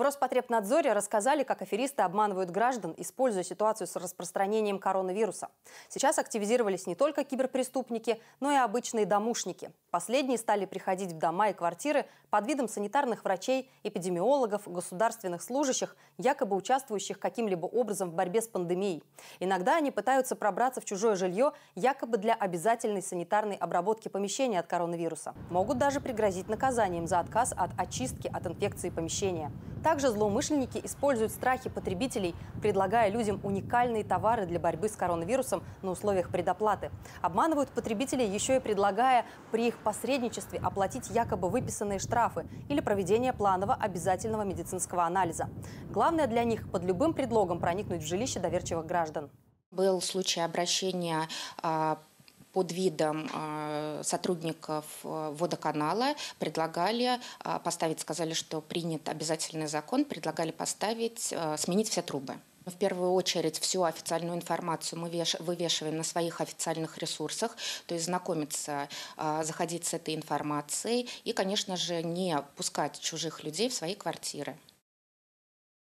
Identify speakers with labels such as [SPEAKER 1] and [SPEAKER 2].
[SPEAKER 1] В Роспотребнадзоре рассказали, как аферисты обманывают граждан, используя ситуацию с распространением коронавируса. Сейчас активизировались не только киберпреступники, но и обычные домушники. Последние стали приходить в дома и квартиры под видом санитарных врачей, эпидемиологов, государственных служащих, якобы участвующих каким-либо образом в борьбе с пандемией. Иногда они пытаются пробраться в чужое жилье якобы для обязательной санитарной обработки помещения от коронавируса. Могут даже пригрозить наказанием за отказ от очистки от инфекции помещения. Также злоумышленники используют страхи потребителей, предлагая людям уникальные товары для борьбы с коронавирусом на условиях предоплаты. Обманывают потребителей еще и предлагая при их посредничестве оплатить якобы выписанные штрафы или проведение планового обязательного медицинского анализа. Главное для них – под любым предлогом проникнуть в жилище доверчивых граждан.
[SPEAKER 2] Был случай обращения а, под видом а, сотрудников э, водоканала предлагали а, поставить, сказали, что принят обязательный закон, предлагали поставить, э, сменить все трубы. В первую очередь всю официальную информацию мы вывешиваем на своих официальных ресурсах, то есть знакомиться, а, заходить с этой информацией и, конечно же, не пускать чужих людей в свои квартиры.